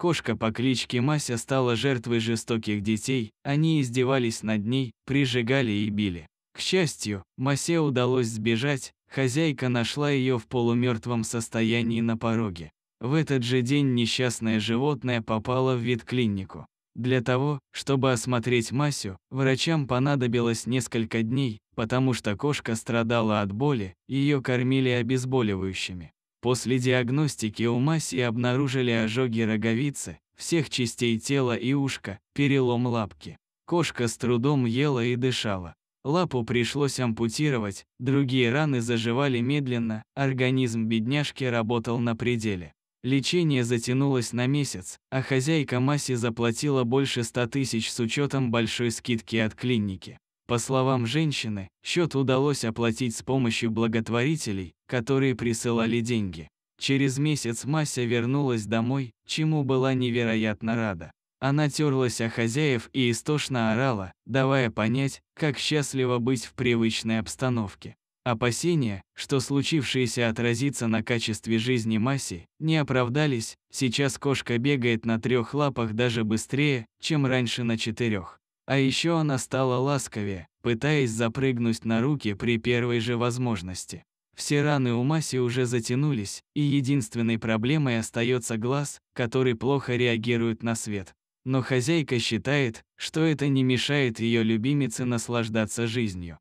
Кошка по кличке Мася стала жертвой жестоких детей, они издевались над ней, прижигали и били. К счастью, Масе удалось сбежать, хозяйка нашла ее в полумертвом состоянии на пороге. В этот же день несчастное животное попало в ветклинику. Для того, чтобы осмотреть Масю, врачам понадобилось несколько дней, потому что кошка страдала от боли, ее кормили обезболивающими. После диагностики у Маси обнаружили ожоги роговицы, всех частей тела и ушка, перелом лапки. Кошка с трудом ела и дышала. Лапу пришлось ампутировать, другие раны заживали медленно, организм бедняжки работал на пределе. Лечение затянулось на месяц, а хозяйка Маси заплатила больше 100 тысяч с учетом большой скидки от клиники. По словам женщины, счет удалось оплатить с помощью благотворителей, которые присылали деньги. Через месяц Мася вернулась домой, чему была невероятно рада. Она терлась о хозяев и истошно орала, давая понять, как счастливо быть в привычной обстановке. Опасения, что случившееся отразится на качестве жизни Маси, не оправдались, сейчас кошка бегает на трех лапах даже быстрее, чем раньше на четырех. А еще она стала ласковее, пытаясь запрыгнуть на руки при первой же возможности. Все раны у Маси уже затянулись, и единственной проблемой остается глаз, который плохо реагирует на свет. Но хозяйка считает, что это не мешает ее любимице наслаждаться жизнью.